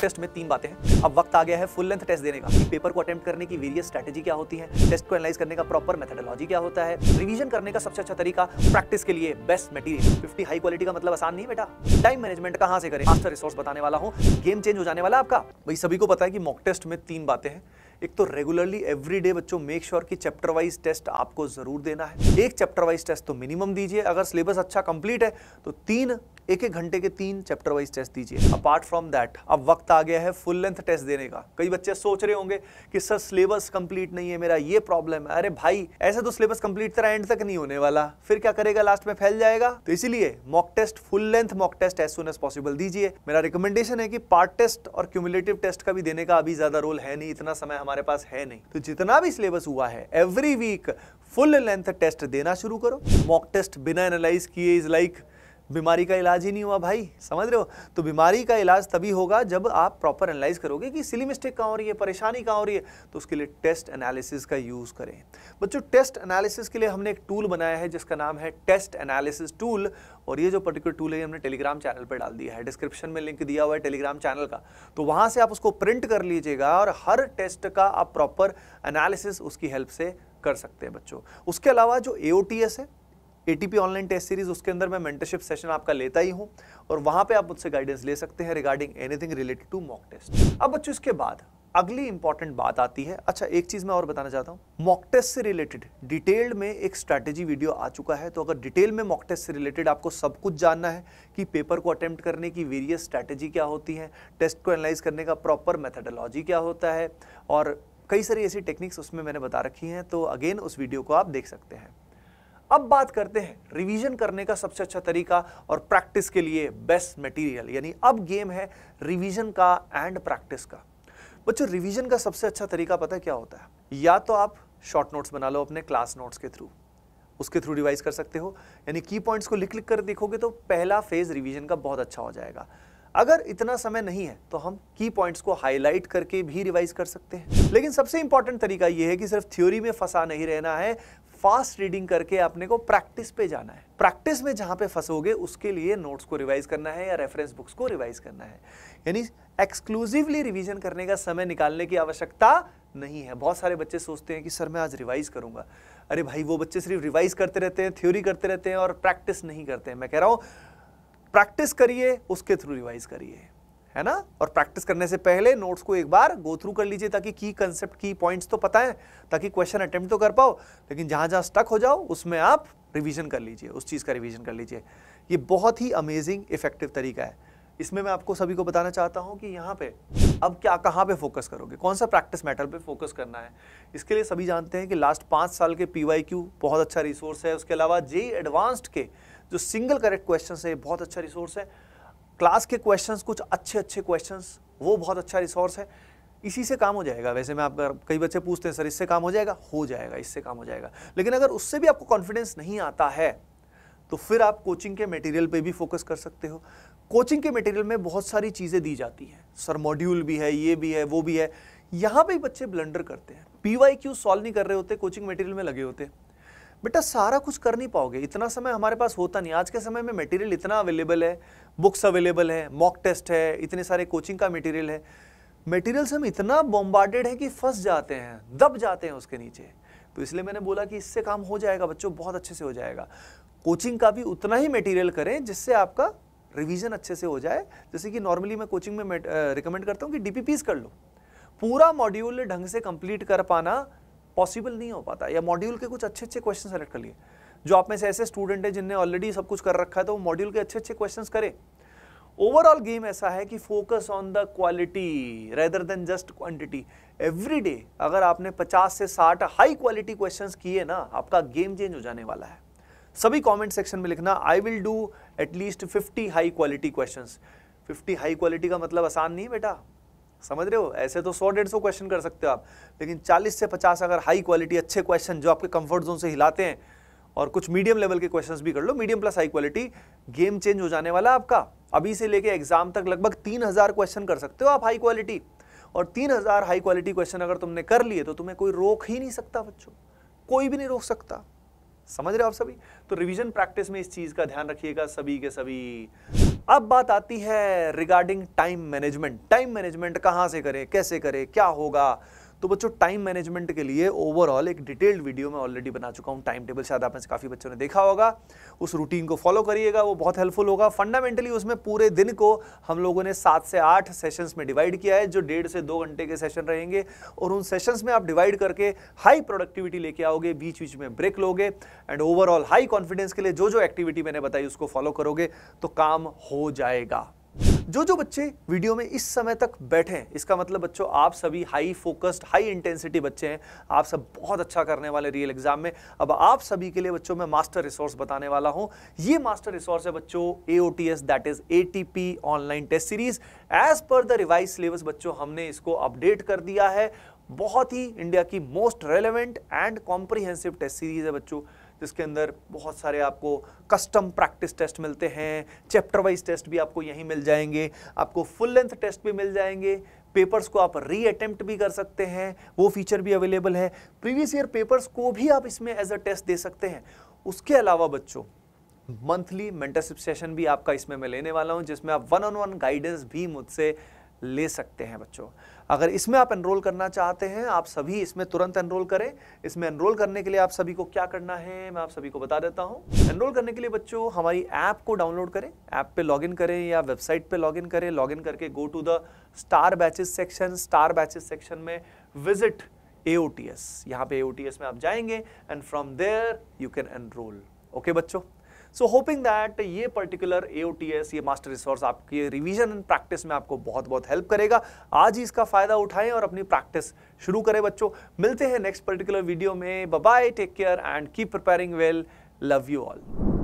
test में तीन बातें हैं अब वक्त आ गया है फुल लेंथ टेस्ट देने का पेपर को अटेम्प्ट करने की वेरियस स्ट्रेटेजी क्या होती है टेस्ट को एनालाइज करने का प्रॉपर मेथडोलॉजी क्या होता है रिविजन करने का सबसे अच्छा तरीका प्रैक्टिस के लिए best material fifty high quality का मतलब आसान नहीं बेटा टाइम मैनेजमेंट कहाँ से करें मास्टर रिसोर्स बताने वाला हूँ गेम चेंज हो जाने वाला आपका भाई सभी को पता है कि मॉक टेस्ट में तीन बातें हैं एक तो रेगुलरली एवरी डे बच्चों मेक श्योर sure कि चैप्टर वाइज टेस्ट आपको जरूर देना है एक चैप्टर वाइज टेस्ट तो मिनिमम दीजिए अगर सिलेबस अच्छा कंप्लीट है तो तीन एक एक घंटे के तीन चैप्टर वाइज टेस्ट दीजिए अपार्ट फ्रॉम दैट अब वक्त आ गया है फुल लेंथ टेस्ट देने का कई बच्चे सोच रहे होंगे कि सर सिलेबस कंप्लीट नहीं है मेरा ये प्रॉब्लम है अरे भाई ऐसे तो सिलेबस कंप्लीट तरह एंड तक नहीं होने वाला फिर क्या करेगा लास्ट में फैल जाएगा तो इसीलिए mock test full length mock test as soon as possible दीजिए मेरा रिकमेंडेशन है कि पार्ट टेस्ट और क्यूमुलेटिव टेस्ट का भी देने का अभी ज्यादा रोल है नहीं इतना समय हमारे पास है नहीं तो जितना भी सिलेबस हुआ है every week full length test देना शुरू करो मॉक टेस्ट बिना एनालाइज किए इज लाइक बीमारी का इलाज ही नहीं हुआ भाई समझ रहे हो तो बीमारी का इलाज तभी होगा जब आप प्रॉपर एनालाइज करोगे कि सिली मिस्टेक कहाँ हो रही है परेशानी कहाँ हो रही है तो उसके लिए टेस्ट एनालिसिस का यूज़ करें बच्चों टेस्ट एनालिसिस के लिए हमने एक टूल बनाया है जिसका नाम है टेस्ट एनालिसिस टूल और ये जो पर्टिकुलर टूल है हमने टेलीग्राम चैनल पर डाल दिया है डिस्क्रिप्शन में लिंक दिया हुआ है टेलीग्राम चैनल का तो वहाँ से आप उसको प्रिंट कर लीजिएगा और हर टेस्ट का आप प्रॉपर एनालिसिस उसकी हेल्प से कर सकते हैं बच्चों उसके अलावा जो ए है एटीपी ऑनलाइन टेस्ट सीरीज उसके अंदर मैं मेंटरशिप सेशन आपका लेता ही हूँ और वहाँ पे आप मुझसे गाइडेंस ले सकते हैं regarding anything related to mock test अब बच्चों इसके बाद अगली इंपॉर्टेंट बात आती है अच्छा एक चीज़ मैं और बताना चाहता हूँ मॉक टेस्ट से रिलेटेड डिटेल्ड में एक स्ट्रैटेजी वीडियो आ चुका है तो अगर डिटेल में मॉक टेस्ट से रिलेटेड आपको सब कुछ जानना है कि पेपर को अटैम्प्ट करने की वेरियस स्ट्रैटेजी क्या होती है टेस्ट को एनालाइज करने का प्रॉपर मेथडोलॉजी क्या होता है और कई सारी ऐसी टेक्निक्स उसमें मैंने बता रखी हैं तो अगेन उस वीडियो को आप देख सकते हैं अब बात करते हैं रिवीजन करने का सबसे अच्छा तरीका और प्रैक्टिस के लिए बेस्ट मटेरियल यानी अब गेम है रिवीजन का एंड प्रैक्टिस का बच्चों रिवीजन का सबसे अच्छा तरीका पता क्या होता है या तो आप शॉर्ट नोट्स बना लो अपने क्लास नोट्स के थ्रू उसके थ्रू रिवाइज कर सकते हो यानी की पॉइंट्स को लिख लिख कर देखोगे तो पहला फेज रिविजन का बहुत अच्छा हो जाएगा अगर इतना समय नहीं है तो हम की पॉइंट्स को हाईलाइट करके भी रिवाइज कर सकते हैं लेकिन सबसे इंपॉर्टेंट तरीका यह है कि सिर्फ थ्योरी में फंसा नहीं रहना है फास्ट रीडिंग करके अपने को प्रैक्टिस पे जाना है प्रैक्टिस में जहाँ पे फंसोगे उसके लिए नोट्स को रिवाइज करना है या रेफरेंस बुक्स को रिवाइज करना है यानी एक्सक्लूसिवली रिवीजन करने का समय निकालने की आवश्यकता नहीं है बहुत सारे बच्चे सोचते हैं कि सर मैं आज रिवाइज करूँगा अरे भाई वो बच्चे सिर्फ रिवाइज करते रहते हैं थ्योरी करते रहते हैं और प्रैक्टिस नहीं करते हैं मैं कह रहा हूँ प्रैक्टिस करिए उसके थ्रू रिवाइज करिए है ना और प्रैक्टिस करने से पहले नोट्स को एक बार गो थ्रू कर लीजिए ताकि की कंसेप्ट की पॉइंट्स तो पता है ताकि क्वेश्चन अटेम्प्ट तो कर पाओ लेकिन जहां जहां स्टक हो जाओ उसमें आप रिविजन कर लीजिए उस चीज़ का रिविजन कर लीजिए ये बहुत ही अमेजिंग इफेक्टिव तरीका है इसमें मैं आपको सभी को बताना चाहता हूँ कि यहाँ पे अब क्या कहाँ पे फोकस करोगे कौन सा प्रैक्टिस मैटर पे फोकस करना है इसके लिए सभी जानते हैं कि लास्ट पाँच साल के पी बहुत अच्छा रिसोर्स है उसके अलावा जे एडवांस्ड के जो सिंगल करेक्ट क्वेश्चन है बहुत अच्छा रिसोर्स है क्लास के क्वेश्चंस कुछ अच्छे अच्छे क्वेश्चंस वो बहुत अच्छा रिसोर्स है इसी से काम हो जाएगा वैसे मैं आप कई बच्चे पूछते हैं सर इससे काम हो जाएगा हो जाएगा इससे काम हो जाएगा लेकिन अगर उससे भी आपको कॉन्फिडेंस नहीं आता है तो फिर आप कोचिंग के मटेरियल पे भी फोकस कर सकते हो कोचिंग के मटेरियल में बहुत सारी चीज़ें दी जाती हैं सर मॉड्यूल भी है ये भी है वो भी है यहाँ पर बच्चे ब्लंडर करते हैं पी वाई सॉल्व नहीं कर रहे होते कोचिंग मटेरियल में लगे होते बेटा सारा कुछ कर नहीं पाओगे इतना समय हमारे पास होता नहीं आज के समय में मटेरियल इतना अवेलेबल है बुक्स अवेलेबल है मॉक टेस्ट है इतने सारे कोचिंग का मटेरियल है मटेरियल से हम इतना बॉम्बार्डेड है कि फंस जाते हैं दब जाते हैं उसके नीचे तो इसलिए मैंने बोला कि इससे काम हो जाएगा बच्चों बहुत अच्छे से हो जाएगा कोचिंग का भी उतना ही मटेरियल करें जिससे आपका रिविजन अच्छे से हो जाए जैसे कि नॉर्मली मैं कोचिंग में रिकमेंड करता हूँ कि डी कर लो पूरा मॉड्यूल ढंग से कंप्लीट कर पाना पॉसिबल नहीं हो पाता या मॉड्यूल के कुछ अच्छे अच्छे क्वेश्चन सेलेक्ट कर लिए जो आप में से ऐसे स्टूडेंट हैं जिनने ऑलरेडी सब कुछ कर रखा है तो वो मॉड्यूल के अच्छे अच्छे क्वेश्चन करें ओवरऑल गेम ऐसा है कि focus on the quality rather than just quantity every day अगर आपने 50 से 60 हाई क्वालिटी क्वेश्चंस किए ना आपका गेम चेंज हो जाने वाला है सभी कमेंट सेक्शन में लिखना I will do at least 50 high quality questions 50 high quality का मतलब आसान नहीं बेटा समझ रहे हो ऐसे तो सौ डेढ़ सौ क्वेश्चन कर सकते हो आप लेकिन चालीस से पचास अगर हाई क्वालिटी अच्छे क्वेश्चन जो आपके कंफर्ट जोन से हिलाते हैं और कुछ मीडियम लेवल के क्वेश्चंस भी कर लो medium plus high quality game change हो जाने वाला आपका अभी से लेके एग्जाम तक लगभग तीन हज़ार क्वेश्चन कर सकते हो आप हाई क्वालिटी और तीन हज़ार हाई क्वालिटी क्वेश्चन अगर तुमने कर लिए तो तुम्हें कोई रोक ही नहीं सकता बच्चों कोई भी नहीं रोक सकता समझ रहे हो आप सभी तो रिविजन प्रैक्टिस में इस चीज़ का ध्यान रखिएगा सभी के सभी अब बात आती है regarding time management time management कहाँ से करें कैसे करें क्या होगा तो बच्चों टाइम मैनेजमेंट के लिए ओवरऑल एक डिटेल्ड वीडियो में ऑलरेडी बना चुका हूँ टाइम टेबल शायद आप में से काफ़ी बच्चों ने देखा होगा उस रूटीन को फॉलो करिएगा वो बहुत हेल्पफुल होगा फंडामेंटली उसमें पूरे दिन को हम लोगों ने सात से आठ सेशंस में डिवाइड किया है जो डेढ़ से दो घंटे के सेशन रहेंगे और उन सेशंस में आप डिवाइड करके हाई प्रोडक्टिविटी लेके आओगे बीच बीच में ब्रेक लोगे एंड ओवरऑल हाई कॉन्फिडेंस के लिए जो जो एक्टिविटी मैंने बताई उसको फॉलो करोगे तो काम हो जाएगा जो जो बच्चे वीडियो में इस समय तक बैठे हैं इसका मतलब बच्चों आप सभी हाई फोकस्ड हाई इंटेंसिटी बच्चे हैं आप सब बहुत अच्छा करने वाले रियल एग्जाम में अब आप सभी के लिए बच्चों में मास्टर रिसोर्स बताने वाला हूं ये मास्टर रिसोर्स है बच्चों A O T S that is A T P online test series as per the revise syllabus बच्चों हमने इसको अपडेट कर दिया है बहुत ही इंडिया की most relevant and comprehensive test series है बच्चों जिसके अंदर बहुत सारे आपको कस्टम प्रैक्टिस टेस्ट मिलते हैं चैप्टर वाइज टेस्ट भी आपको यहीं मिल जाएंगे आपको फुल लेंथ टेस्ट भी मिल जाएंगे पेपर्स को आप री अटेम्प्ट भी कर सकते हैं वो फीचर भी अवेलेबल है प्रीवियस ईयर पेपर्स को भी आप इसमें एज अ टेस्ट दे सकते हैं उसके अलावा बच्चों मंथली मेंटरशिप सेशन भी आपका इसमें मैं लेने वाला हूँ जिसमें आप वन ऑन वन गाइडेंस भी मुझसे ले सकते हैं बच्चों अगर इसमें आप एनरोल करना चाहते हैं आप सभी इसमें तुरंत एनरोल करें इसमें एनरोल करने के लिए आप सभी को क्या करना है मैं आप सभी को बता देता हूँ एनरोल करने के लिए बच्चों हमारी ऐप को डाउनलोड करें ऐप पे लॉगिन करें या वेबसाइट पे लॉगिन करें लॉगिन करके go to the star batches section star batches section में visit A O T S यहाँ पे ए ओ टी एस में आप जाएंगे and from there you can enrol okay बच्चों सो होपिंग दैट ये पर्टिकुलर ए ये मास्टर रिसोर्स आपके रिविजन एंड प्रैक्टिस में आपको बहुत बहुत हेल्प करेगा आज ही इसका फ़ायदा उठाएं और अपनी प्रैक्टिस शुरू करें बच्चों मिलते हैं नेक्स्ट पर्टिकुलर वीडियो में bye take care and keep preparing well love you all